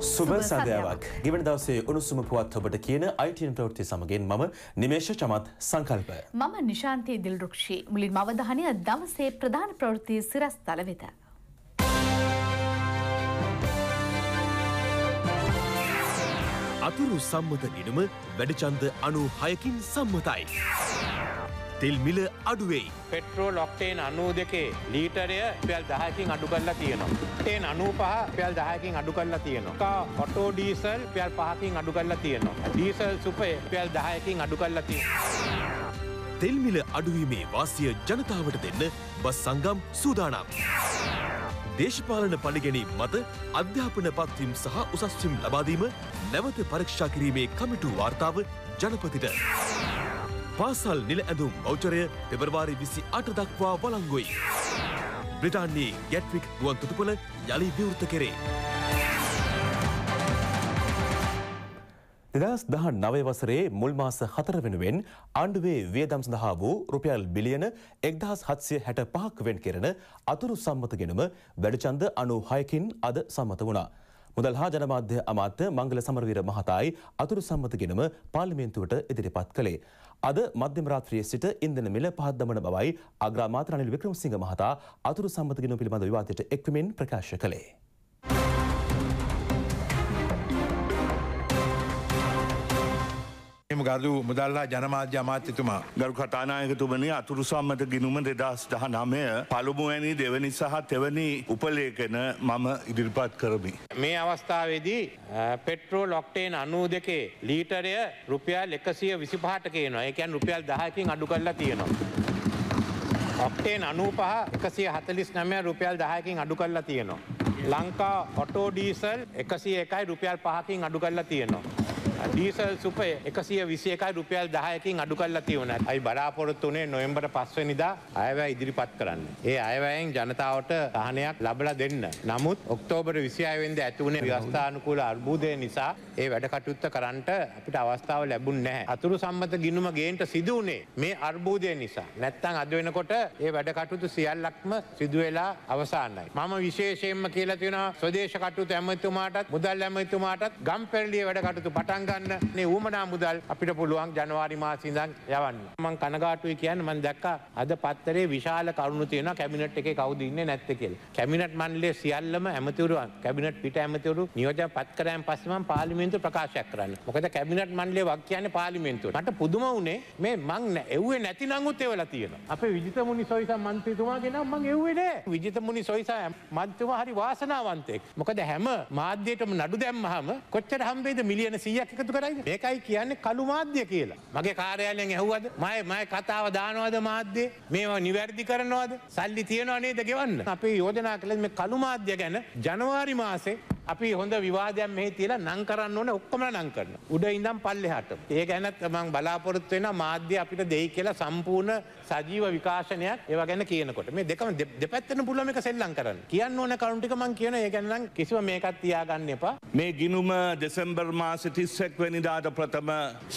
සුබ සදයාවක් ගෙවන දවසේ උණුසුම පුවත් ඔබට කියන අයිටන් ප්‍රවෘත්ති සමගෙන් මම නිමේෂ චමත් සංකල්පය මම නිශාන්තය දිල්රක්ෂි මුලින් මවධානය දවසේ ප්‍රධාන ප්‍රවෘත්ති සිරස් තල වෙත. අතුරු සම්මත නිනුම වැඩචන්ද අනු හයකින් සම්මතයි. තෙල්මිල අඩුවෙයි. පෙට්‍රෝ ලොක්ටේන් අනූ දෙකේ ලීටරය පැල් දහකින් අඩු කරලා තියෙනවා. ඒ අනූ පහ පැල් දහකින් අඩු කරලා තියෙනවා. ඔටෝ ඩීසල් පැල් පහකින් අඩු කරලා තියෙනවා. ඩීසල් සුපය පැල් දහයකින් අඩු කරලා තියෙනවා. තෙල්මිල අඩුවීමේ වාසිය ජනතාවට දෙන්න බස් සංගම් සූදානම්. දේශපාලන පඩිගැනීම් මත අධ්‍යාපන පත්වීම් සහ උසස්වීම් ලබාදීම නැවත පරීක්ෂා කිරීමේ කමිටු වාර්තාව ජනපතිට. පාසල් නිල ඇඳුම් වෞචරය පෙබරවාරි විසි අට දක්වා වලංගුයි. බ්‍රටාන්නේ ගැට්වික් ගුවන් තුතුපොල යළි විවෘත කෙරේ. දෙදස් දහ නවය වසරේ මුල් මාස හතර වෙනුවෙන් ආණ්ඩුවේ වියදම් සඳහා වූ රුපියල් බිලියන එක්දහස් හත්සය හැට පහක් වෙන් කරන අතුරු සම්මත ගෙනම වැඩචන්ද අනු හයකින් අද සම්මත වුණා. මුදල් හා ජනමාධ්‍ය අමාත්‍ය මංගල සමරවීර මහතායි අතුරු සම්මත ගෙනම පාලිමේන්තුවට ඉදිරිපත් කළේ. අද මධ්‍යම රාත්‍රියේ සිට ඉන්ධන මිල පහත් දමන බවයි අග්‍රාමාත්‍ය රනිල් වික්‍රමසිංහ මහතා අතුරු සම්මත ගිණුම පිළිබඳ විවාදයට එක්වීමෙන් ප්‍රකාශ කළේ. එම ගරු මුදල්ලා ජනමාධ්‍ය අමාත්‍යතුමා. ගරු කටානායකතුමනි අතුරු සම්මත ගිනුම දෙදස් දහ නමය පළමුුවැනි දෙවනි සහ තෙවනි උපලේකන මම ඉදිරිපත් කරමි. මේ අවස්ථාවේදී පෙට්‍රෝ ලොක්ටේන් අනූ දෙකේ ලීටරය රුපියල් එකසිය විසිපාට කියනවා එකැන් රුපියල් දහකින් අඩු කරලා තියෙනවා. ඔක්ටේන් අනූපහ එකසිය හතලිස් නමය රුපියල් දහයකින් අඩු කරලා තියෙනවා. ලංකා ඔටෝ ඩීසල් එකසිය එකයි රුපියල් පහකින් අඩු කරලා තියෙනවා. ඩීසල් සුපේ එකසිය විසියකයි රුපියල් දහයකින් අඩු කල්ලා තිවුණ ඇයි බලාපොරොත්තුනේ නොම්බට පස්වනිදා අයවැ ඉදිරිපත් කරන්න. ඒ අයවැයෙන් ජනතාවට අහනයක් ලබල දෙන්න. නමුත් ඔක්තෝබර විසියාවෙන්ද ඇතිවුණේ ව්‍යස්ථානකූල අර්බූදය නිසා ඒ වැඩකටයුත්ත කරන්නට අපිට අවස්ථාව ලැබුන් නෑ. අතුරු සම්බත ගිනුම ගේන්ට සිදුවනේ මේ අර්බූදය නිසා. නැත්තං අද වෙනකොට ඒ වැඩකටුතු සියල්ලක්ම සිදුවෙලා අවසාන්නයි. මම විශේෂයෙන්ම කියලා තිෙන ස්වදේශකටු ඇමතුමාටත් මුදල් ඇමතුමාටත් ගම් පෙල්ලිය වැඩකටතු පටන්ග ගන්න නේ ඌමනා මුදල් අපිට පුළුවන් ජනවාරි මාසිදන් යවන්න. මං කනගාටුවයි කියන්න මන් දැක්ක අද පත්තරේ විශාල කරුණු තියෙන කැමිනට් එකේ කවුද ඉන්නේ නැත්තේ කියලා. කැමිනට් මණ්ඩලයේ සියල්ලම ඇමතිවරු කැබිනට් පිට ඇමතිවරු නියෝජන පත් කරයන් පස්සේ මම පාර්ලිමේන්තුව ප්‍රකාශයක් කරන්න. මොකද කැබිනට් මණ්ඩලයේ වක් කියන්නේ පාර්ලිමේන්තුවට. මට පුදුම වුණේ මේ මං එව්වේ නැති නංගුත් එවලා තියෙනවා. අපේ විජිත මුනි සොයිසා මන්ත්‍රීතුමා ගෙනා මං එව්වේ නෑ. විජිත මුනි සොයිසා මන්ත්‍රීතුමා හරි වාසනාවන්තෙක්. මොකද හැම මාධ්‍යයටම නඩු දැම්මහම කොච්චර හම්බේද මිලියන 100ක් එකතු කරයි ඒකයි කියන්නේ කළු මාධ්‍ය කියලා. මගේ කාර්යාලයෙන් ඇහුවද මය මය කතාව දානවද මාධ්‍යය මේවා නිවැරදි කරනවද සල්ලි තියෙනවා නේද ගෙවන්න. අපි යෝජනා කළ මේ කළු මාධ්‍ය ගැන ජනවාරි මාසේ අපි හොඳ විවාදයක් මේ තියලා නම් කරන්න ඕන ඔක්කොම නම් කරන. උඩ ඉඳම් පල්ලෙහාට. ඒ ගැනත් මම බලාපොරොත්තු වෙන මාධ්‍ය අපිට දෙයි කියලා සම්පූර්ණ සජීව විකාශනයක් ඒවා ගැන කියනකොට මේ දෙකම දෙපැත්තෙන් පුළුවන් එක සෙල්ලම් කරන්න. කියන්න ඕන කරුණු ටික මම කියන ඒ ගැන නම් කිසිම මේකක් තියාගන්න එපා. මේ ගිනුම දෙසැම්බර් මාසේ 31 වෙනිදාට ප්‍රථම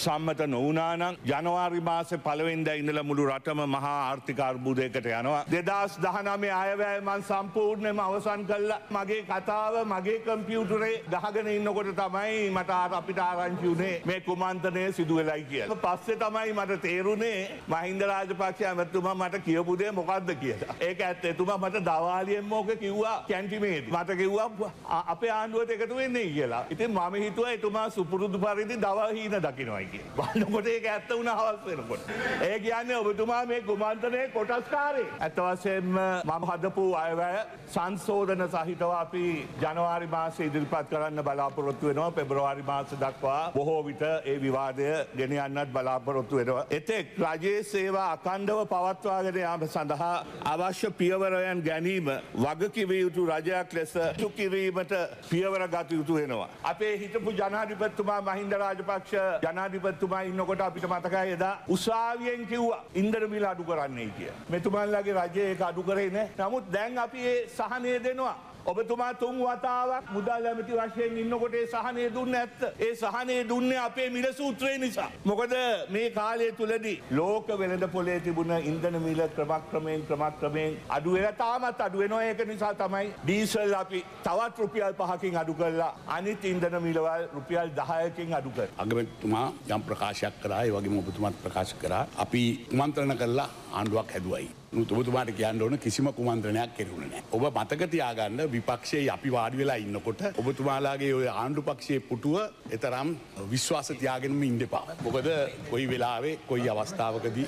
සම්මත නොවුණා නම් ජනවාරි මාසේ පළවෙනිදා ඉඳලා මුළු රටම මහා ආර්ථික අර්බුදයකට යනවා. 2019 අයවැය මම සම්පූර්ණයෙන්ම අවසන් කළා. මගේ කතාව මගේ කම්පියුටරේ දහගෙන ඉන්නකොට තමයි මට අපිට ආරංචි වුණේ මේ කුමන්තනය සිදුවෙලයි කියලා. පස්සේ තමයි මට තේරුණේ මහින්ද රාජපක්ෂ ඇමතුමා මට කියපු දේ මොකද්ද කියලා. ඒක ඇත්ත එතුමා මට දවාලියෙන්ම ඕක කිව්වා කැන්ටිමේදී. මට කිව්වා අපේ ආණ්ඩුවට එකතු වෙන්නේ කියලා. ඉතින් මම හිතුවා එතුමා සුපුරුදු පරිදි දවහීන දකින්නයි කියලා. බලනකොට ඒක ඇත්ත වුණා හවස් වෙනකොට. ඒ කියන්නේ ඔබතුමා මේ කුමන්තනයේ කොටස්කාරේ. ඇත්ත වශයෙන්ම මම හදපු අයවැය සංශෝධන සහිතව අපි ජනවාරි මා මාස ඉදිරිපත් කරන්න බලාපොරොත්තු වෙනවා පෙබරවාරි මාස දක්වා බොහෝ විට ඒ විවාදය ගෙන යන්නත් බලාපොරොත්තු වෙනවා. එතෙක් රජයේ සේවා අකණ්ඩව පවත්වාගෙන යාම සඳහා අවශ්‍ය පියවරයන් ගැනීම වගකිව යුතු රජයක් ලෙස තුකිරීමට පියවර ගත යුතු වෙනවා. අපේ හිටපු ජනාධිපත්තුමා මහින්ද රාජපක්ෂ ජනාධිපත්තුමා ඉන්නකොට අපිට මතකයි එදා උසාවියෙන් කිව්වා ඉන්දර මිල අඩු කරන්නේ කිය. මෙතුමන්ලගේ රජය ඒක අඩු කරේ නෑ. නමුත් දැන් අපි ඒ සහනය දෙනවා. ඔබතුමා තුන් වතාවක් මුදල් ඇමති වශයෙන් ඉන්නකොට ඒ සහනය දුන්න ඇත්ත. ඒ සහනය දුන්නේ අපේ මිල සූත්‍රය නිසා. මොකද මේ කාලය තුලදී ලෝක වෙළඳ පොලේ තිබුණ ඉන්ධන මිල ක්‍රමක්‍රමයෙන් ක්‍රමක්‍රමයෙන් අඩු වෙලා තාමත් අඩු වෙනවා. ඒක නිසා තමයි ඩීසල් අපි තවත් රුපියල් 5කින් අඩු කරලා අනිත් ඉන්ධන මිලවල් රුපියල් 10කින් අඩු කරා. අගමැතිතුමා යම් ප්‍රකාශයක් කරා ඒ වගේම ඔබතුමාත් ප්‍රකාශ කරා අපි කුමන්ත්‍රණ කරලා ආණ්ඩුවක් හැදුවයි. තුබතුමාට කියන්න ඕන කිසිම කුමන්ත්‍රණයක් කෙරුණනෑ. ඔබ මතකතියාගන්න විපක්ෂයේ අපි වාඩි වෙලා ඉන්නකොට ඔබතුමාලාගේ ඔය ආණ්ඩු පක්ෂයේ පුටුව එතරම් විශ්වාස තියාගෙනම ඉන්ඩපා. මොකද කොයි වෙලාවේ කොයි අවස්ථාවකදී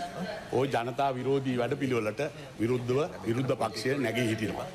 ඕ ජනතා විරෝධී වැඩ පිළිවලට විරුද්ධව විරුද්ධ පක්ෂය නැගේ හිටියවා.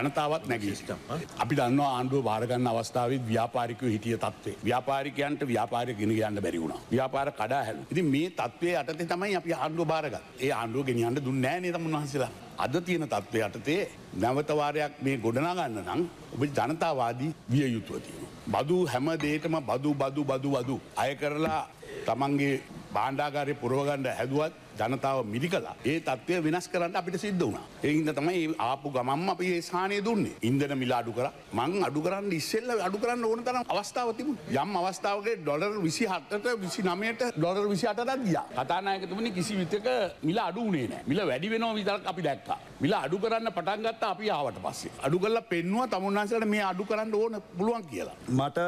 ජනතාවත් නැගේට. අපි දන්න ආණ්ඩුව භාරගන්න අවස්ථාව ව්‍යාපාරිකය හිටිය තත්වේ ව්‍යාපාරිකයන්ට ව්‍යාපාරය ගෙන ගන්න බැරිවුණ ව්‍යාපාර කඩා හැල්. ඉති මේ තත්වේ අටතේ තමයි අපි ආණ්ඩුව භාරග ඒ ආණ්ඩුව ගෙනියන්න දුන්නෑ නතම ස්වාමීන් වහන්සේලා අද තියෙන තත්ත්ව යටතේ නැවතවාරයක් මේ ගොඩනාගන්න නම් ඔබ ජනතාවාදී විය යුතුව තියෙන. බදු හැම දේටම බදු බදු බදු වදු අය කරලා තමන්ගේ බාණ්ඩාගාරය පුරවගණ්ඩ හැදුවත් ජනතාව මිලිකලා ඒ තත්ත්වය වෙනස් කරන්න අපිට සිද්ධ වුණා. එහින්ද තමයි ආපු ගමම් අප ඒ සානය දුන්නේ ඉන්දන මිලා අඩු කර මං අඩු කරන්න ඉස්සෙල්ල අඩු කරන්න ඕන තරම් අවස්ථාව තිබුණ යම් අවස්ථාවගේ ඩොලර් විසි හත්තට විසි නමයට ඩොලර් විසි අටත් ගිය කතානායකතුමනි කිසි විතක මිල අඩු වනේ නෑ මිල වැඩි වෙනවා විතරක් අපි දැක්කා මිල අඩු කරන්න පටන් ගත්ත අපි ආවට පස්සේ අඩු කරලා පෙන්වා තමුන්නාසට මේ අඩු කරන්න ඕන පුළුවන් කියලා. මට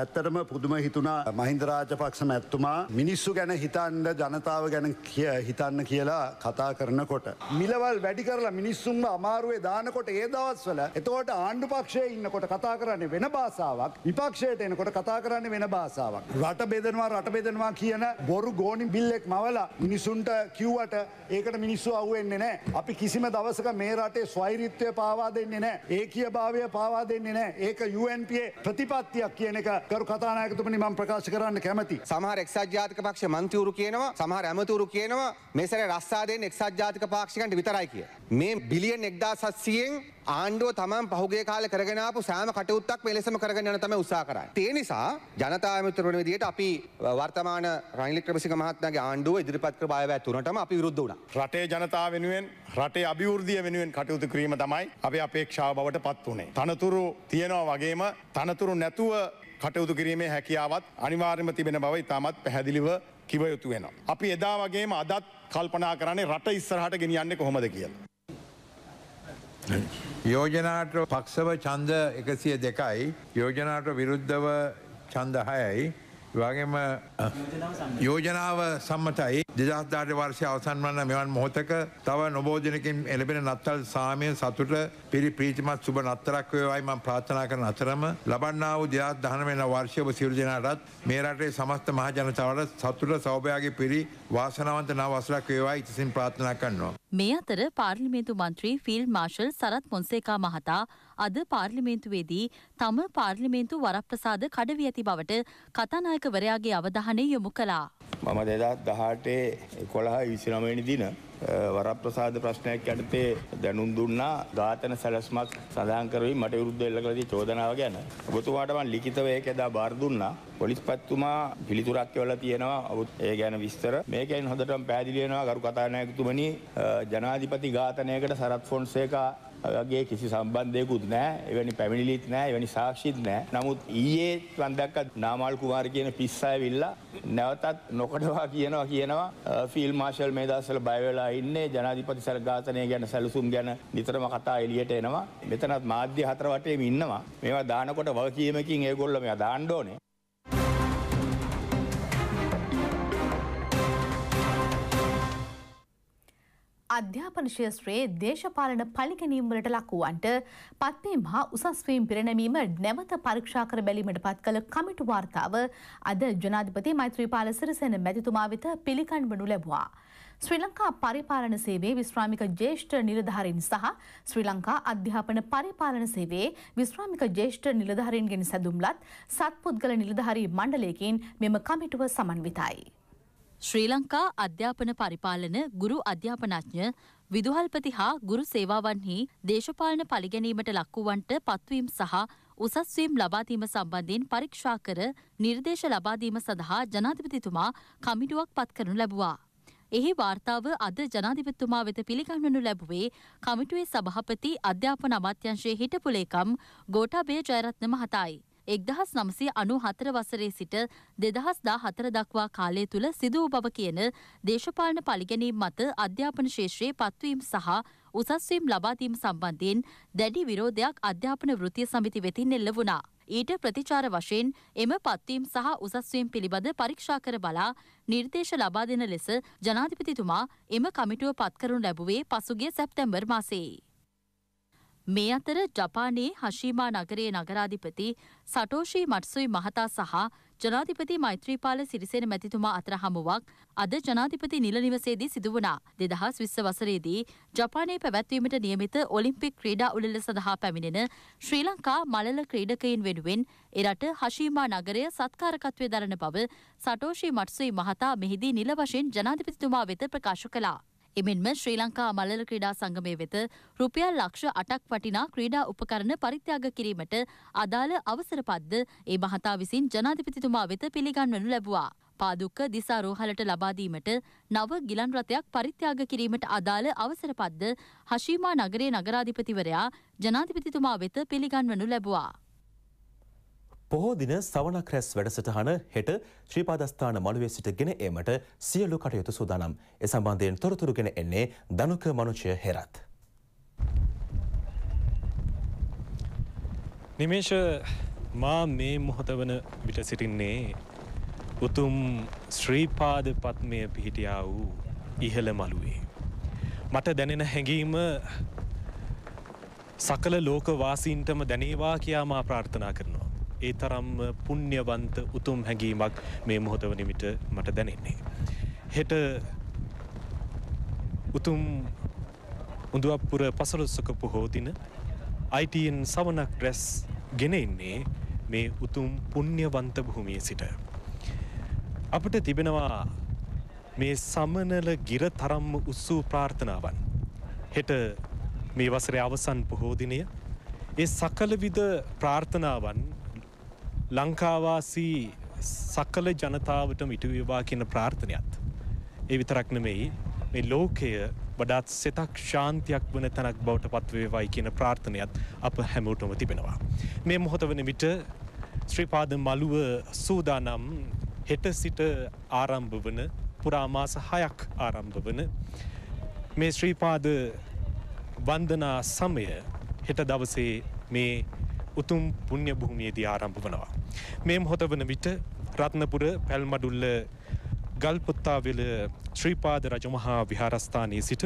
ඇත්තටම පුදුම හිතුනා මහින්දරාජ පක්ෂම ඇත්තුමා මිනිස්සු ගැන හිතන්ඩ ජනතාව ගැන කිය හිතන්න කියලා කතා කරනකොට. මිලවල් වැඩි කරලා මිනිස්සුන්ම අමාරුවේ දානකොට ඒ දවස්වල එතකොට ආණ්ඩු පක්ෂයේ ඉන්නකොට කතා කරන්නේ වෙන භාසාවක් විපක්ෂයට එනකොට කතා කරන්නේ වෙන භාසාවක්. රට බෙදනවා රට බෙදනවා කියන බොරු ගෝනි බිල්ලෙක් මවලා මිනිසුන්ට කිව්වට ඒකට මිනිස්සු අහුවෙන්නේ නෑ. අපි කිසිම දවසක මේ රටේ ස්වෛරිත්වය පාවා දෙන්නේ නෑ. ඒකීය භාවය පාවා දෙන්නේ නෑ. ඒක UNPA ප්‍රතිපත්තියක් කියන එක කරු කතානායකතුමනි මම ප්‍රකාශ කරන්න කැමති. සමහර එක්සත් ජාතික පක්ෂ මන්ත්‍රීවරු කියනවා සමහර ඇමතිවරු කියනවා මේසර රස්සාදයෙන් එක්සත් ජාතික පාක්ෂිකන්ට විතරයි කිය. මේ බිලියන් එක්දා සත්සියෙන් ආණ්ඩුව තමන් පහුගේ කාල කරගෙනපු සෑම කටයුත්තක් මෙලෙසම කරගෙන යන තම උත්සාහ කරයි. ඒ නිසා ජනතාමිත්‍ර වන විදිහට අපි වර්තමාන රනිල් ක්‍රමසිංහ මහත්මයාගේ ආණ්ඩුව ඉදිරිපත් කර බයවැය තුනටම අපි විරුද්ධ වුණා. රටේ ජනතාව වෙනුවෙන් රටේ අභිවෘද්ධිය වෙනුවෙන් කටයුතු කිරීම තමයි අපි අපේක්ෂාව බවට පත් වුණේ. තනතුරු තියෙනවා වගේම තනතුරු නැතුව කටයුතු කිරීමේ හැකියාවත් අනිවාර්යම තිබෙන බව ඉතාමත් පැහැදිලිව කිවයුතු වෙනවා. අපි එදා වගේම අදත් කල්පනා කරන්නේ රට ඉස්සරහට ගෙනියන්නේ කොහොමද කියලා. යෝජනාට පක්ෂව චන්ද එකසිය දෙකයි යෝජනාට විරුද්ධව චන්ද හයයි වගේම යෝජනාව සම්මතයි දෙදස්ධාට වර්ෂය අවසන් වන්න මෙවන් මොහොතක තව නොබෝජනකින් එලබෙන නත්තල් සාමය සතුට පිරි ප්‍රීතිමත් සුබ නත්තරක් වේවායිම ප්‍රාථනා කරන අතරම ලබන්නා වූ දෙදස් දහනවෙන වර්ෂයව සිරුජනාටත් මේ රටේ සමස්ත මහජනතාවට සතුට සෞභයාගේ පිරි වාසනාවන්ත නව වසරක් වේවා ඉතිසින් ප්‍රාථනා කරනවා. මේ අතර පාර්ලිමේන්තු මන්ත්‍රී ෆිල් මාර්ශල් සරත් මොන්සේකා මහතා අද පාර්ලිමේන්තුවේදී තම පාර්ලිමේන්තු වරප්‍රසාද කඩවී ඇති බවට කතානායකවරයාගේ අවධානය යොමු කළා. මම දෙදත් දහටේ කොළහා විසිනමනි දින වරප්‍රසාද ප්‍රශ්නයක් යටතේ දැනුම් දුන්නා ඝාතන සැලස්මක් සඳහන් කරමින් මට විරුද්ධ එල්ල කළ චෝදනාව ගැන. ඔබතුමාට මම ලිඛිතව ඒක එදා බාර දුන්නා. පොලිස්පතිතුමා පිළිතුරක් එවලා තියෙනවා. ඒ ගැන විස්තර මේකෙන් හොඳටම පැහැදිලි වෙනවා ගරු කතානායකතුමනි ජනාධිපති ඝාතනයකට සරත් ෆොන්සේකා ඔයගේ කිසි සම්බන්ධයකුත් නෑ එවැනි පැමිණිලිත් නෑ වැනි සාක්ෂිත් නෑ නමුත් ඊයේ වන්දක්කත් නාමල් කුමාර කියන පිස්සය විල්ලා නැවතත් නොකටවා කියනවා කියනවා ෆිල් මාශල් මේ දස්සල බයවෙලා ඉන්නේ ජනාධිපති සරඝාතනය ගැන සැලසුම් ගැන නිතරම කතා එලියට එනවා මෙතනත් මාධ්‍ය හතරවටේම ඉන්නවා මේවා දානකොට වගකීමකින් ඒගොල්ලම දාණ්ඩෝනේ අධ්‍යාපන ශේත්‍රයේ දේශපාලන පලිගැනීම්වලට ලක්වුවන්ට පත්වීම් හා උසස්වීම් පිරණැමීම නැවත පරීක්ෂා කර බැලීමට පත් කළ කමිටු වාර්තාව අද ජනාධිපති මෛත්‍රීපාල සිරිසෙන මැතිතුමා වෙත පිළිකන්වනු ලැබවා. ශ්‍රී ලංකා පරිපාලන සේවේ විශ්‍රාමික ජේෂ්ඨ නිලධාරින් සහ ශ්‍රී ලංකා අධ්‍යාපන පරිපාලන සේවේ විශ්‍රාමික ජේෂ්ඨ නිලධාරින්ගෙන් සැදුම්ලත් සත්පුද්ගල නිලධාරී මණ්ඩලයකින් මෙම කමිටුව සමන්විතයි. ශ්‍රී ලංකා අධ්‍යාපන පරිපාලන ගුරු අධ්‍යාපනඥ විදුහල්පති හා ගුරු සේවාවන්හි දේශපාලන පලිගැනීමට ලක්වුවන්ට පත්වීම් සහ උසස්වීම් ලබාදීම සම්බන්ධයෙන් පරීක්ෂා කර නිර්දේශ ලබාදීම සඳහා ජනාධිපතිතුමා කමිටුවක් පත් කරනු ලැබවා. එහි වාර්තාව අද ජනාධිපතිතුමා වෙත පිළිගන්නනු ලැබුවේ කමිටුවේ සභහපති අධ්‍යාපන අමාත්‍යංශයේ හිටපුලේකම් ගෝටාබේ ජයරත්න මහතායි. එක්දහස් නමසේ අනු හතර වසරේ සිට දෙදහස් දා හතර දක්වා කාලය තුළ සිදුව බව කියන දේශපාලන පලිගැනීම් මත අධ්‍යාපන ශේෂ්‍රයේ පත්වීම් සහ උසස්වීම් ලබාදීම සම්බන්ධයෙන් දැඩි විරෝධයක් අධ්‍යාපන වෘතිය සමිති වෙතින් එල්ල වුණා. ඊට ප්‍රතිචාර වශයෙන් එම පත්වීම් සහ උසස්වීම් පිළිබඳ පරීක්ෂා කර බලා නිර්දේශ ලබා දෙන ලෙස ජනාධිපතිතුමා එම කමිටුව පත්කරනු ලැබුවේ පසුගිය සැප්තැම්බර් මාසේ. මේ අතර ජපානයේ හශීමා නගරයේ නගරාධිපති සටෝෂී මට්සුයි මහතා සහ ජනාධිපති මෛත්‍රීපාල සිරිසෙන මැතිතුමා අතර හමුවක් අද ජනාධිපති නිල නිවසේදී සිදුවනා. දෙදහස් විස්ස වසරේදී ජපානයේ පැවැත්වීමට නියමිත ඔලිම්පික් ක්‍රීඩා උළෙල සඳහා පැමිණෙන ශ්‍රී ලංකා මළල ක්‍රීඩකයින් වෙනුවෙන් එරට හශීමා නගරය සත්කාරකත්වය දරන බව සටෝෂී මට්සුයි මහතා මෙහිදී නිල වශයෙන් ජනාධිපතිතුමා වෙත ප්‍රකාශ කළා. එමෙන්ම ශ්‍රී ලංකා මල්ලල ක්‍රීඩා සංගමය වෙත රුපියල් ලක්ෂ අටක් වටිනා ක්‍රීඩා උපකරණ පරිත්‍යාග කිරීමට අදාළ අවසරපද්ද ඒ මහතා විසින් ජනාධිපතිතුමා වෙත පිළිගන්වනු ලැබවා. පාදුක්ක දිසා රෝහලට ලබාදීමට නව ගිලන් රථයක් පරිත්‍යාග කිරීමට අදාළ අවසරපද්ද හශීමා නගරේ නගරාධිපතිවරයා ජනාධිපතිතුමා වෙත පිළිගන්වනු ලැබවා. පොහෝ දින සවනක් රැස් වැඩසටහන හෙට ශ්‍රීපාදස්ථාන මළුවේ සිටගෙන ඒමට සියලු කටයුතු සූදානම්. එ සම්බන්ධයෙන් තොරතුරුගෙන එන්නේ දනුක මනුෂය හෙරත්. නිමේෂ මා මේ මොහොත වන විට සිටින්නේ උතුම් ශ්‍රීපාද පත්මය පිහිටියා වූ ඉහළ මළුවේ. මට දැනෙන හැඟීම සකල ලෝකවාසීන්ටම දැනේවා කියාමා ප්‍රාර්ථනා කරනවා. ඒ තරම්ම පුණ්‍යවන්ත උතුම් හැඟීමක් මේ මොහොත වනිමිට මට දැනෙන්නේ. හෙට උතුම් උඳුවපුර පසළොස්සක පොහෝ දින අයිටන් සවනක් රැස් ගෙනෙන්නේ මේ උතුම් පුණ්‍යවන්ත භූමිය සිට. අපට තිබෙනවා මේ සමනල ගිර තරම්ම උත්සූ ප්‍රාර්ථනාවන්. හෙට මේ වසරේ අවසන් පොහෝදිනය ඒ සකලවිද ප්‍රාර්ථනාවන් ලංකාවාසී සකල ජනතාවට මිටවවා කියන ප්‍රාර්ථනයත්. ඒ විතරක් නෙමෙයි මේ ලෝකය වඩාත් සෙතක් ශාන්තියක් වන තැනක් බවට පත්වේවයි කියන ප්‍රාර්ථනයත් අප හැමෝටම තිබෙනවා. මේ මොහොත වන විට ශ්‍රීපාද මළුව සූදානම් හෙට සිට ආරම්භ වන පුරාමාස හයක් ආරම්භ වන මේ ශ්‍රීපාද වන්දනා සමය හෙට දවසේ මේ උතුම් පුුණ්‍ය භූමියේදී ආරම්භ වනවා. මේ හොත වන විට රත්නපුර පැල්මඩුල්ල ගල්පොත්තාවෙල ශ්‍රීපාද රජමහා විහාරස්ථානයේ සිට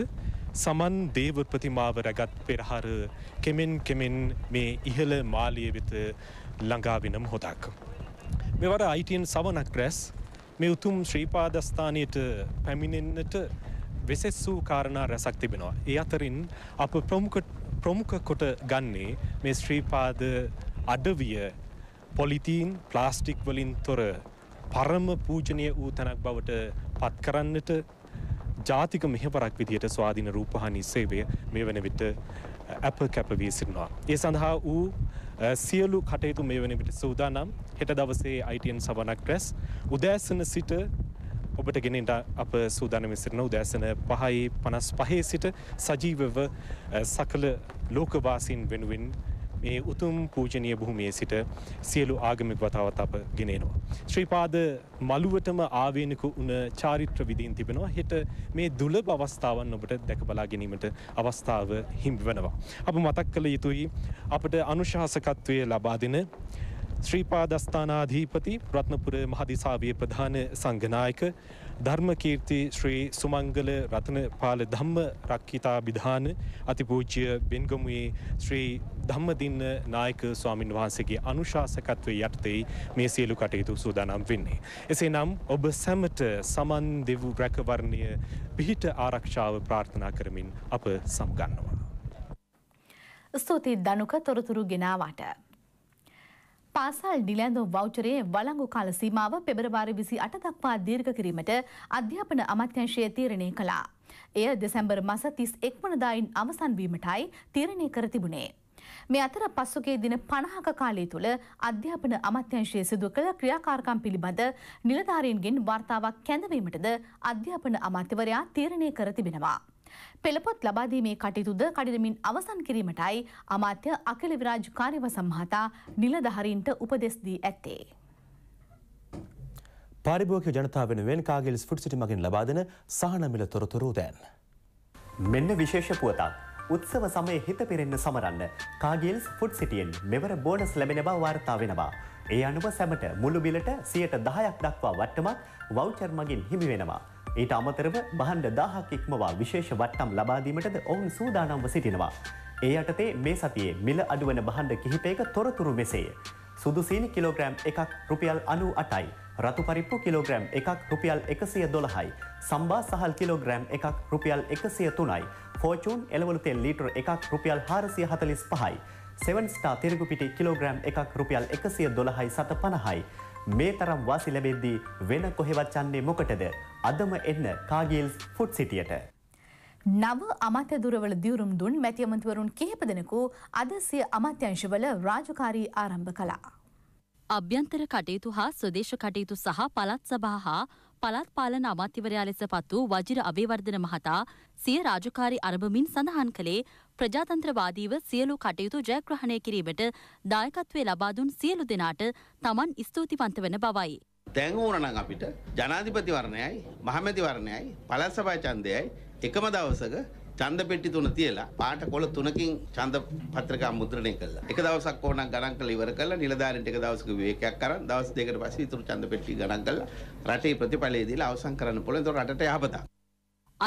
සමන් දේව ප්‍රතිමාව රැගත් පෙරහර කෙමෙන් කෙමෙන් මේ ඉහළ මාලිය වෙත ළඟාවෙනම් හොදක්. මෙවර අයිටන් සවනක් රැස් මේ උතුම් ශ්‍රීපාදස්ථානයට පැමිණෙන්න්නට වෙසෙස් වූ කාරණා රැසක් තිබෙනවා. ඒ අතරින් අප ප්‍රමුකට ප්‍රමුඛ කොට ගන්නේ මේ ශ්‍රීපාද අඩවිය පොලිතීන් ප්ලාස්ටික් වලින් තොර පරම පූජනය වූ තැනක් බවට පත් කරන්නට ජාතික මෙහෙවරක් විදියට ස්වාධීන රූපහානි සේවය මේ වන විට ඇප කැපවී සිටිනවා. ඒ සඳහා වූ සියලු කටයුතු මේ වන විට සූදානම් හෙට දවසේ අයිටන් සවනක් රැස් උදෑසන සිට ඔබට ගෙනට අප සූදානම සිරන උදෑසන පහයි පනස් පහේ සිට සජීවව සකල ලෝකවාසින් වෙනුවෙන් මේ උතුම් පූජනය බොහොමේ සිට සියලු ආගමික වතාවත් අප ගෙනෙනවා. ශ්‍රීපාද මළුවටම ආවේනික උන චාරිත්‍ර විදීන් තිබෙනවා හෙට මේ දුලබ අවස්ථාවන් ඔබට දැකබලා ගැනීමට අවස්ථාව හිම්බ වෙනවා. අප මතක් කළ යුතුයි අපට අනුශාසකත්වය ලබා දෙන ශ්‍රීපාදස්ථානාධීපති ප්‍රත්නපුර මහදිසාවිය ප්‍රධාන සංගනායක ධර්මකීර්ති ශ්‍රී සුමංගල රතන පාල ධම්ම රක්කිතා බිධාන අතිපූජ්‍ය බෙන්ගමුයේ ශ්‍රී ධම්මදින්න නායක ස්වාමින් වහන්සේගේ අනුශාසකත්වය යටතේ මේ සියලු කටයුතු සූදානම් වෙන්නේ. එසේ නම් ඔබ සැමට සමන් දෙවු රැකවරණය පිහිට ආරක්ෂාව ප්‍රාර්ථනා කරමින් අප සම්ගන්නවා. ස්තුතියි දනුක තොරතුරු ගෙනාවට. පාසල් නිලැඳුම් වෞචරයේ වලංගු කාල සීමාව පෙබරවාරි විසි අට දක්වා දීර්ඝ කිරීමට අධ්‍යාපන අමත්‍යංශය තීරණය කළා. එය දෙසැම්බර් මස තිස් එක්මනදායින් අවසන්වීමටයි තීරණය කර තිබුණේ. මේ අතර පස්සුගේ දින පණහක කාලය තුළ අධ්‍යාපන අමත්‍යංශය සිදු කළ ක්‍රියාකාරකම් පිළිබඳ නිලධාරීන්ගෙන් වාර්තාවක් කැඳවීමටද අධ්‍යාපන අමාත්‍යවරයා තීරණය කර තිබෙනවා. පෙළපොත් ලබාදීමේ කටයුතුද කඩිනමින් අවසන් කිරීමටයි අමාත්‍ය අකිල විරාජ් කාර්යව සම්හතා නිලධහරින්ට උපදෙස් දී ඇත්තේ. පාරිභෝක ජනතාව වෙනුවෙන් කාගෙල් ස්ෆුට්සිටි මගින් ලබාදන සහනමිල තොරතුරූ දැන්. මෙන්න විශේෂ පුවතක් උත්සව සමය හිත පිරෙන්න්න සමරන්න කාගෙල්ස් ෆුට් සිටියෙන් මෙවර බෝනස් ලැබෙන බව වාර්තා වෙනවා. ඒ අනුව සැමට මුළු බිලට සියට දහයක් දක්වා වට්ටමක් වෞචර්මගින් හිමි වෙනවා. ඊට අමතරව බහන්ඩ දාහක් ඉක්මවා විශේෂ වට්ටම් ලබාදීමටද ඔවුන් සූදානම්ව සිටිනවා. ඒ අටතේ මේ සතියේ මිල අඩුවන බහන්ඩ කිහිපයක තොරතුරු මෙසේය. සුදුසීනි කිලෝග්‍රෑම් එකක් රුපියල් අනු අටයි. රතු පරිප්පු කිලෝග්‍රෑම් එකක් රුපියල් එකසිය දොළහයි. සම්බා සහල් කිලෝග්‍රෑම් එකක් රුපියල් එකසිය තුනයි. ෆෝචූන් එලවලුතෙල් ලීටර එකක් රුපියල් හාරසිය හතලිස් පහයි. සෙවන්ස්ටා තිරගුපිටි කිලෝග්‍රෑම් එකක් රුපියල් එකසිය දොළහයි සත පණහයි. මේ තරම් වාසි ලැබෙද්දී වෙන කොහෙවත් යන්නේ මොකටද? අදම එන්න කාගිල්ස් ෆුඩ් සිටියට. නව අමාත්‍ය දුරවල දියුරුම් දුන් මැති අමතිවරුන් කිහිප දෙනෙකු අද සිය අමාත්‍යංශවල රාජකාරී ආරම්භ කළා. අභ්‍යන්තර කටයුතු හා ස්වදේශ කටයුතු සහ පළත් සභා හා පළාත් පාලන අමාත්‍යවරයා ලෙස පත් වූ වජිර අබේවර්ධන මහතා සිය රාජකාරි අරඹමින් සඳහන් කළේ ප්‍රජාතන්ත්‍රවාදීව සියලු කටයුතු ජයග්‍රහණය කිරීමට දායකත්වය ලබා දුන් සියලු දෙනාට තමන් ස්තුතිවන්ත වන බවයි. දැන් ඕනනම් අපිට ජනාධිපතිවරණයයි මහමැතිවරණයයි පළාත් සභා ඡන්දයයි එකම දවසක ඡන්ද පෙට්ටි තුන තියලා පාට කොළ තුනකින් ඡන්ද පත්‍රිකා මුද්‍රණය කළා. එක දවසක් ඕනක් ගණන් කරලා ඉවර කළා. නිලධාරීන්ට එක දවසක විවේකයක් කරන් දවස් දෙකකට පස්සේ ඉතුරු ඡන්ද පෙට්ටි ගණන් කළා. රටේ ප්‍රතිඵලය දීලා අවසන් කරන්න පුළුවන්. ඒතකොට රටට යහපතක්.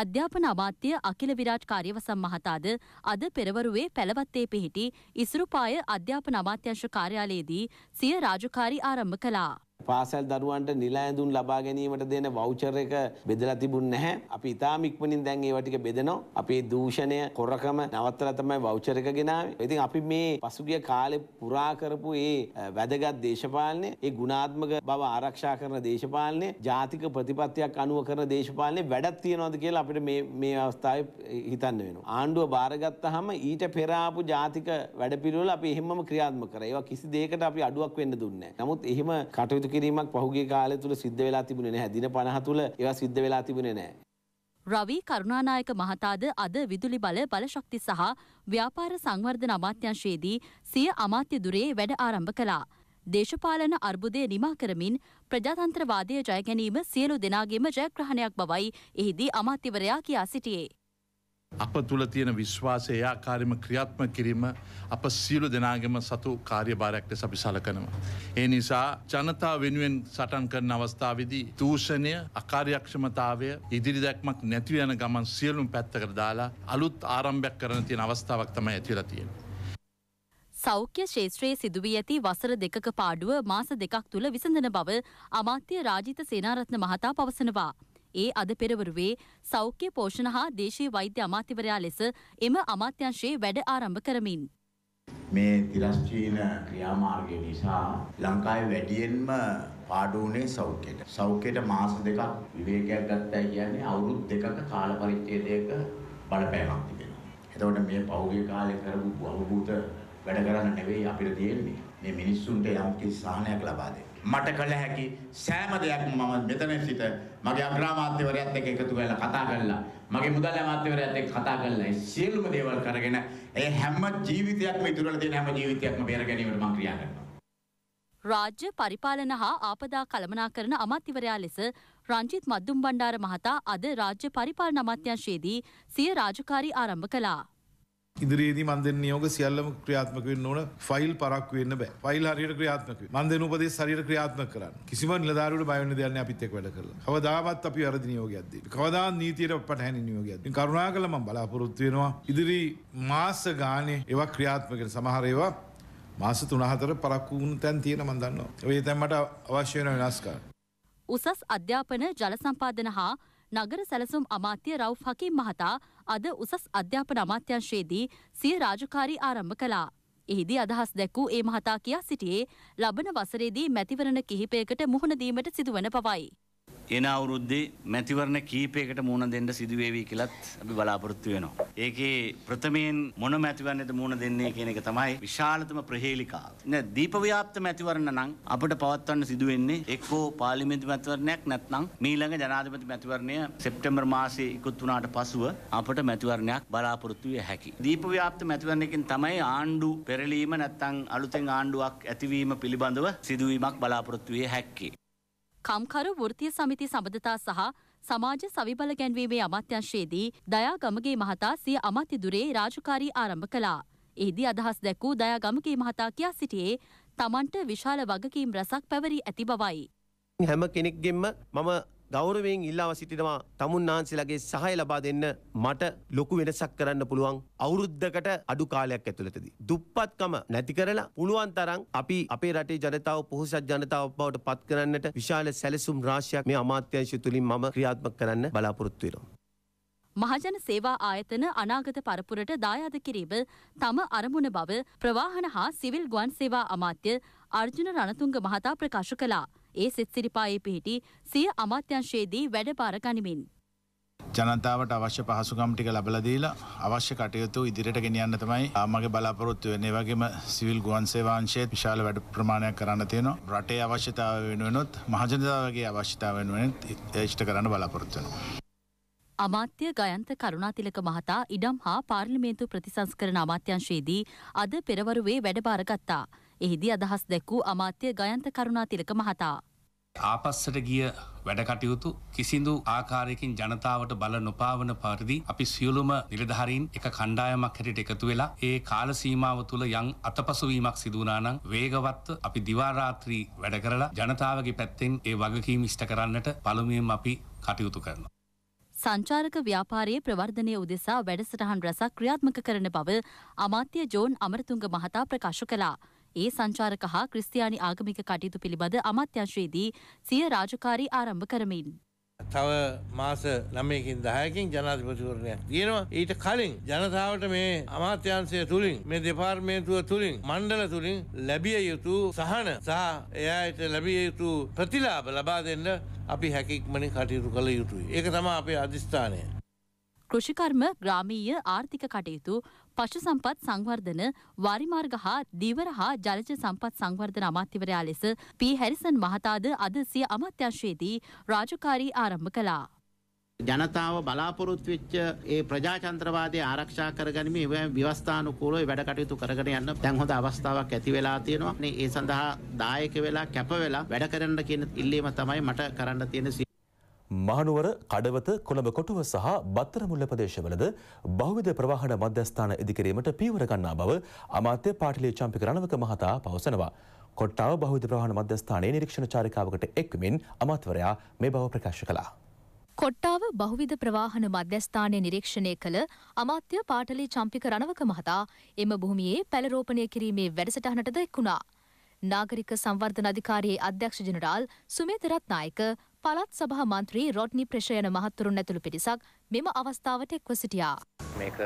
අධ්‍යාපන අමාත්‍ය අකිල විරාජ් කාර්යවසම් මහතාද අද පෙරවරුවේ පැලවත්තේ පිහිටි ඉසුරුපාය අධ්‍යාපන අමාත්‍යංශ කාර්යාලයේදී සිය රාජකාරි ආරම්භ කළා. පාසල් දරුවන්ට නිලා ඇඳුම් ලබා ගැනීමට දෙන වවුචර් එක බෙදලා තිබුණ නැහැ. අපි ඉතාම ඉක්මනින් දැන් ඒවා ටික බෙදනවා. අපේ දූෂණය, කොරකම නවත්තලා තමයි වවුචර් එක ගෙනාවේ. ඉතින් අපි මේ පසුගිය කාලේ පුරා කරපු මේ වැදගත් දේශපාලනය, ඒ ගුණාත්මක බව ආරක්ෂා කරන දේශපාලනය, ජාතික ප්‍රතිපත්තියක් අනුව කරන දේශපාලනය වැඩක් තියනවාද කියලා අපිට මේ මේ අවස්ථාවේ හිතන්න වෙනවා. ආණ්ඩුව බාරගත්තාම ඊට පෙර ආපු ජාතික වැඩපිළිවෙල අපි එහෙමම ක්‍රියාත්මක කරා. ඒවා කිසි දෙයකට අපි අඩුවක් වෙන්න දුන්නේ නැහැ. නමුත් එහෙම කටයුතු එකතු කිරීමක් පහුගේ කාලය තුළ සිද්ධ වෙලා තිබුණේ නැහැ. දින 50 තුළ ඒවා සිද්ධ වෙලා තිබුණේ නැහැ. රවී කරුණානායක මහතාද අද විදුලි බල බලශක්ති සහ ව්‍යාපාර සංවර්ධන අමාත්‍යංශයේදී සිය අමාත්‍ය දුරේ වැඩ ආරම්භ කළා. දේශපාලන අර්බුදය නිමා කරමින් ප්‍රජාතන්ත්‍රවාදය ජය ගැනීම සියලු දෙනාගේම ජයග්‍රහණයක් බවයි එහිදී අමාත්‍යවරයා කියා සිටියේ. අප තුළ තියෙන විශ්වාසය ආකාරම ක්‍රියාත්ම කිරීම අප සියලු දෙනාගම සතු කාර්යභාරයක් ලෙස අපි සලකනවා. ඒ නිසා ජනතා වෙනුවෙන් සටන් කරන අවස්ථාවේදී දූෂණය අකාර්යක්ෂමතාවය ඉදිරි දැක්මක් නැතිව යන ගමන් සියලුම් පැත්තකට දාලා අලුත් ආරම්භයක් කරන තියෙන අවස්ථාවක් තමයි ඇතිවලා තියෙන්නේ. සෞඛ්‍ය ශේත්‍රයේ සිදුවී ඇති වසර දෙකක පාඩුව මාස දෙකක් තුළ විසඳන බව අමාත්‍ය රාජිත සේනාරත්න මහතා පවසනවා. ඒ අද පෙරවරුවේ සෞඛ්‍ය පෝෂණ හා දේශීය වෛද්‍ය අමාත්‍යවරයා ලෙස එම අමාත්‍යංශයේ වැඩ ආරම්භ කරමින්. මේ තිරස්චීන ක්‍රියාමාර්ගය නිසා ලංකාවේ වැඩියෙන්ම පාඩුවනේ සෞඛ්‍යයට. සෞඛ්‍යයට මාස දෙකක් විවේකයක් ගත්තා කියන්නේ අවුරුදු දෙකක කාල පරිච්ඡේදයක බලපෑමක් තිබෙනවා. එතකොට මේ පහුගිය කාලේ කරපු අවබෝධ වැඩ කරන්න නෙවෙයි අපිට තියෙන්නේ. මේ මිනිස්සුන්ට යම් කිසි සාහනයක් ලබා දෙන්න. මට කළ හැකි සෑම දෙයක්ම මම මෙතන සිට මගේ අග්‍රාමාත්‍යවරයාත් එක්ක එකතු වෙලා කතා කළා. මගේ මුදල් අමාත්‍යවරයාත් එක්ක කතා කළා. ඒ සියලුම දේවල් කරගෙන ඒ හැම ජීවිතයක්ම ඉතුරුලා තියෙන හැම ජීවිතයක්ම බේර ගැනීමට මම ක්‍රියා කරනවා. රාජ්‍ය පරිපාලන හා ආපදා කළමනාකරන අමාත්‍යවරයා ලෙස රංජිත් මද්දුම් බණ්ඩාර මහතා අද රාජ්‍ය පරිපාලන අමාත්‍යංශයේදී සිය රාජකාරි ආරම්භ කළා. ඉදිරියේදී මන් දෙන නියෝග සියල්ලම ක්‍රියාත්මක වෙන්න ඕන ෆයිල් පරක්කු වෙන්න බෑ ෆයිල් හරියට ක්‍රියාත්මක වෙන්න මන් දෙන උපදේශ හරියට ක්‍රියාත්මක කරන්න කිසිම නිලධාරියෙකුට බය වෙන්න දෙයක් නෑ අපිත් එක්ක වැඩ කරලා කවදාවත් අපි වැරදි නියෝගයක් දෙන්න කවදාවත් නීතියට පටහැනි නියෝගයක් දෙන්න කරුණාකරලා මම බලාපොරොත්තු වෙනවා ඉදිරි මාස ගානේ ඒවා ක්‍රියාත්මක වෙන සමහර ඒවා මාස 3-4 පරක්කු වුණු තැන් තියෙන මන් දන්නවා ඒ තැන් මට අවශ්‍ය වෙන වෙනස්කම් උසස් අධ්‍යාපන ජල සම්පාදන හා නගර සැලසුම් අමාත්‍ය රව් හකීම් මහතා අද උසස් අධ්‍යාපන අමාත්‍යංශයේදී සිය රාජකාරී ආරම්භ කළා. එහිදී අදහස් දැක්වූ ඒ මහතා කියා සිටියේ ලබන වසරේදී මැතිවරණ කිහිපයකට මුහුණ දීමට සිදුවන පවයි. එන අවුරුද්දේ මැතිවරණ කීපයකට මුණ දෙන්න සිදුවේවි කියලත් අපි බලාපොරොත්තු වෙනවා. ඒකේ ප්‍රථමයෙන් මොන මැතිවරණයද මුණ දෙන්නේ කියන එක තමයි විශාලතම ප්‍රහේලිකාව. නේ දීපව්‍යාප්ත මැතිවරණ නම් අපිට පවත්වන්න සිදු වෙන්නේ එක්කෝ පාර්ලිමේන්තු මැතිවරණයක් නැත්නම් මීළඟ ජනාධිපති මැතිවරණය සැප්තැම්බර් මාසයේ ඉකුත් වුණාට පසුව අපිට මැතිවරණයක් බලාපොරොත්තු විය හැකියි. දීපව්‍යාප්ත මැතිවරණයකින් තමයි ආණ්ඩු පෙරලීම නැත්නම් අලුතෙන් ආණ්ඩුවක් ඇතිවීම පිළිබඳව සිදුවීමක් බලාපොරොත්තු විය හැක්කේ. කම්කරු වෘතිය සමිති සබඳතා සහ සමාජ සවිබල ගැන්වීමේ අමාත්‍යංශයේදී දයා ගමගේ මහතා සිය අමාතිදුරේ රාජකාරී ආරම්භ කළා. එහිදී අදහස් දැක්වූ දයා ගමගේ මහතා කියා සිටියේ තමන්ට විශාල වගකීම් රැසක් පැවරී ඇති බවයි. හැම කෙනෙක්ගෙම මම ගෞරවයෙන් ඉල්ලාව සිටිනවා තමුන් වහන්සේලාගේ සහය ලබා දෙන්න මට ලොකු වෙනසක් කරන්න පුළුවන් අවුරුද්දකට අඩු කාලයක් ඇතුළතදී. දුප්පත්කම නැති කරලා පුළුවන් තරම් අපි අපේ රටේ ජනතාව පොහොසත් ජනතාව බවට පත් කරන්නට විශාල සැලසුම් රාශියක් මේ අමාත්‍යංශය තුලින් මම ක්‍රියාත්මක කරන්න බලාපොරොත්තු වෙනවා. මහජන සේවා ආයතන අනාගත පරපුරට දායාද කිරීම තම අරමුණ බව ප්‍රවාහන හා සිවිල් ගුවන් සේවා අමාත්‍ය අර්ජුන රණතුංග මහතා ප්‍රකාශ කළා. ඒ සෙත් සිරිපායේ පිහිටි සිය අමාත්‍යංශයේදී වැඩභාර ගනිමින්. ජනතාවට අවශ්‍ය පහසුකම් ටික ලබලා දීලා අවශ්‍ය කටයුතු ඉදිරියට ගෙනියන්න තමයි මගේ බලාපොරොත්තු වෙන්නේ. ඒ වගේම සිවිල් ගුවන් සේවා අංශයේ විශාල වැඩ ප්‍රමාණයක් කරන්න තියෙනවා. රටේ අවශ්‍යතාව වෙනුවෙනුත් මහජනතාවගේ අවශ්‍යතාව වෙනුවෙනුත් ඉෂ්ට කරන්න බලාපොරොත්තු වෙනවා. අමාත්‍ය ගයන්ත කරුණාතිලක මහතා ඉඩම් හා පාර්ලිමේන්තු ප්‍රතිසංස්කරණ අමාත්‍යංශයේදී අද පෙරවරුවේ වැඩබාර ගත්තා. එහිදී අදහස් දැක් වූ අමාත්‍ය ගයන්ත කරුණාතිලක මහතා. ආපස්සට ගිය වැඩ කටයුතු කිසිදු ආකාරයකින් ජනතාවට බල නොපාවන පරිදි අපි සියලුම නිලධාරීන් එක කණ්ඩායමක් හැටියට එකතු වෙලා ඒ කාල සීමාව තුළ යම් අතපසුවීමක් සිදුනානම් වේගවත්ව අපි දිවාරාත්‍රී වැඩ කරලා ජනතාවගේ පැත්තෙන් ඒ වගකීම ඉෂ්ට කරන්නට පළමුවෙන් අපි කටයුතු කරනවා. සංචාරක ව්‍යාපාරයේ ප්‍රවර්ධනය උදෙසා වැඩසටහන් රැසක් ක්‍රියාත්මක කරන බව අමාත්‍ය ජෝන් අමරතුංග මහතා ප්‍රකාශ කළා. ඒ සංචාරක හා ක්‍රිස්තියානි ආගමික කටයුතු පිළිබඳ අමාත්‍යංශයේදී සිය රාජකාරී ආරම්භ කරමින්. තව මාස නමයකින් දහයකින් ජනාධිපතිවරණයක් තියෙනවා ඊට කලින් ජනතාවට මේ අමාත්‍යංශය තුළින් මේ දෙපාර්මේන්තුව තුළින් මණ්ඩල තුළින් ලැබිය යුතු සහන සහ එයායට ලැබිය යුතු ප්‍රතිලාභ ලබා දෙන්න අපි හැකික්මනින් කටයුතු කළ යුතුයි ඒක තම අපේ අධිස්ථානය. කෘෂිකර්ම ග්‍රාමීය ආර්ථික කටයුතු පශු සම්පත් සංවර්ධන වාරිමාර්ග හා දීවර හා ජලජ සම්පත් සංවර්ධන අමාත්‍යවරයා ලෙස පී හැරිසන් මහතාද අද සිය අමාත්‍යංශයේදී රාජකාරී ආරම්භ කළා. ජනතාව බලාපොරොත්තු වෙච්ච ඒ ප්‍රජාතන්ත්‍රවාදය ආරක්ෂා කරගනිමින් ඒ ව්‍යවස්ථානුකූලව වැඩ කටයුතු කරගෙන යන්න දැන් හොඳ අවස්ථාවක් ඇති වෙලා තියෙනවා. මේ ඒ සඳහා දායක වෙලා කැප වෙලා වැඩ කරන්න කියන ඉල්ලීම තමයි මට කරන්න තියෙන මහනුවර කඩවත කොළඹ කොටුව සහ බත්තරමුල්ල ප්‍රදේශවලද බහුවිධ ප්‍රවාහන මධ්‍යස්ථාන ඉදිකිරීමට පීවර ගන්නා බව අමාත්‍ය පාටිලේ චම්පික රණවක මහතා පවසනවා. කොට්ටාව බහුවිධ ප්‍රවාහන මධ්‍යස්ථානයේ නිරීක්ෂණ චාරිකාවකට එක්වමින් අමාත්‍යවරයා මේ බව ප්‍රකාශ කළා. කොට්ටාව බහුවිධ ප්‍රවාහන මධ්‍යස්ථානය නිරීක්ෂණය කළ අමාත්‍ය පාටලි චම්පික රණවක මහතා එම භූමියේ පැලරෝපණය කිරීමේ වැඩසටහනටද එක්ුණා. නාගරික සංවර්ධන අධිකාරයේ අධ්‍යක්ෂ ජනරාල් සුමේත රත්නායක පළත් සභහ මන්ත්‍රී රොඩ්නි ප්‍රශයන මහත්තුරුන් ඇතුළු පිරිසක් මෙම අවස්ථාවට එක්ව සිටියා. මේක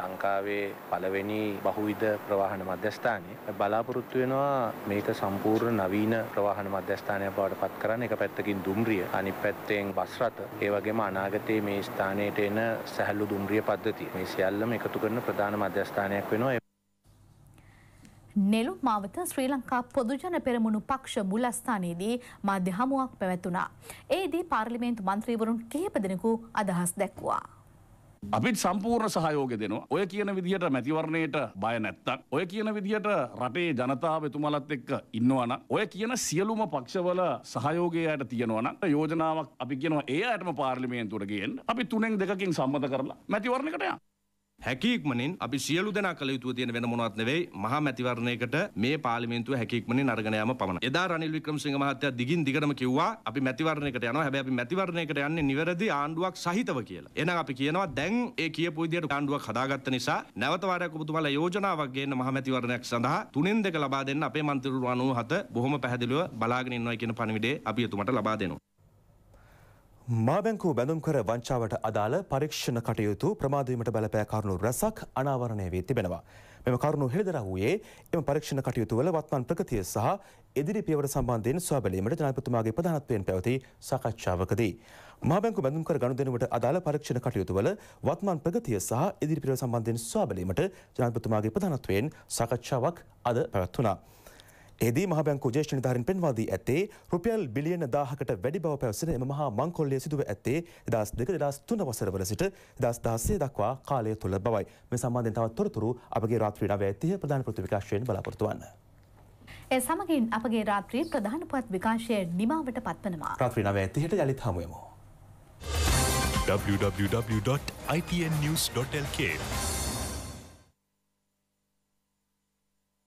ලංකාවේ පළවෙනි බහුවිධ ප්‍රවාහන මධ්‍යස්ථානය බලාපොරොත්තු වෙනවා මේක සම්පූර්ණ නවීන ප්‍රවාහන මධ්‍යස්ථානය බවට පත් කරන්න එක පැත්තකින් දුම්රිය අනි පැත්තෙන් බස්රත ඒවගේම අනාගතයේ මේ ස්ථානයට එන සැහල්ලු දුම්රිය පද්ධති මේ සියල්ලම එකතු කරන ප්‍රධාන මධ්‍යස්ථානයක් වෙනවා නෙළු මාවත ශ්‍රී ලංකා පොදුජන පෙරමුණු පක්ෂ මුලස්ථානයේදී මාධ්‍ය හමුවක් පැවැත්වුණා. ඒදී පාර්ලිමේන්තු මන්ත්‍රීවරුන් කිහිප දෙනෙකු අදහස් දැක්වා. අපිත් සම්පූර්ණ සහයෝග දෙනවා ඔය කියන විදිහට මැතිවරණයට බය නැත්තක් ඔය කියන විදිහට රටේ ජනතාව එතුමලත් එක්ක ඉන්නවන ඔය කියන සියලුම පක්ෂවල සහයෝගයට තියෙනවන යෝජනාවක් අපි කියනවා ඒ අයටම පාර්ලිමේන්තුරගෙන් අපි තුනෙන් දෙකින් සම්බඳ කරලා මැතිවරණකටය හැකික්මනින් අපි සියලු දෙනා කළ යුතුව තියෙන වෙන මොනවත් නෙවෙයි මහා මැතිවරණයකට මේ පාර්ලිමේන්තුව හැකික්මනින් අරගෙන යාම පමණයි. එදා රනිල් වික්‍රමසිංහ මහත්තයා දිගින් දිගටම කිව්වා අපි මැතිවරණයකට යනවා. හැබැයි අපි මැතිවරණයකට යන්නේ නිවැරදි ආණ්ඩුවක් සහිතව කියලා. එහෙනම් අපි කියනවා දැන් ඒ කියපු විදියට ආණ්ඩුවක් හදාගත්ත නිසා නැවත වාරයක් ඔබතුමාලා යෝජනාවක් ගේන්න මහා මැතිවරණයක් සඳහා තුනෙන් දෙක ලබා දෙන්න අපේ මන්ත්‍රීවරු 97 බොහොම පැහැදිලිව බලාගෙන ඉන්නවා කියන පණිවිඩය අපි එතුමට ලබා දෙනවා. මාබැංකු බැඳුම්කර වංචාවට අදාළ පරීක්ෂණ කටයුතු ප්‍රමාදීමට බලපෑ කරුණු රැසක් අනාවරණය වී තිබෙනවා. මෙම කරුණු හෙළිදර වූයේ එම පරීක්ෂණ කටයුතු වල වත්මන් ප්‍රගතිය සහ ඉදිරි පියවර සම්බන්ධයෙන් සොයා බැලීමට ජනාධිපතිතුමාගේ ප්‍රධානත්වයෙන් පැවති සාකච්ඡාවකදී මාබැංකු බැඳුම්කර ගනුදෙනුවට අදාළ පරීක්ෂණ කටයුතු වල වත්මන් ප්‍රගතිය සහ ඉදිරි පියවර සම්බන්ධයෙන් සොයා බැලීමට ජනාධිපතිතුමාගේ ප්‍රධානත්වයෙන් සාකච්ඡාවක් අද පැවැත්වුණා. එදී මහබැංකු ජේෂ්ඨ නිධාරින් පෙන්වා දී ඇත්තේ රුපියල් බිලියන දාහකට වැඩි බව පැවසෙන එම මහා මංකොල්ලය සිදුව ඇත්තේ දස් දෙක දෙදස් තුන වසරවල සිට දස් දහස්සේ දක්වා කාලය තුළ බවයි. මේ සම්බන්ධයෙන් තවත් තොරතුරු අපගේ රාත්‍රී නවය ඇතිය ප්‍රධාන පෘථිවි විකාශයෙන් බලාපොරොත්තු වන්න. ඒ සමගින් අපගේ රාත්‍රී ප්‍රධාන පුවත් විකාශය නිමාවට පත්වනවා. රාත්‍රී නවය ඇතියට යළිත් හමුවෙමු. www.itnnews.lk